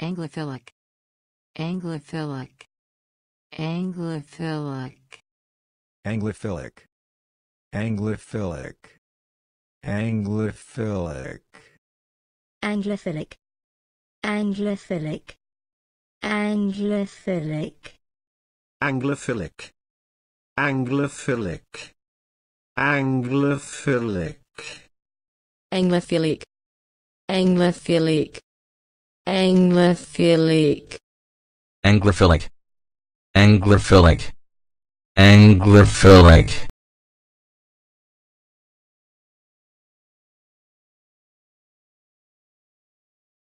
Anglophilic Anglophilic Anglophilic Anglophilic Anglophilic Anglophilic Anglophilic Anglophilic Anglophilic Anglophilic Anglophilic Anglophilic Anglophilic Anglophilic Anglophilic. Anglophilic. Anglophilic. Anglophilic.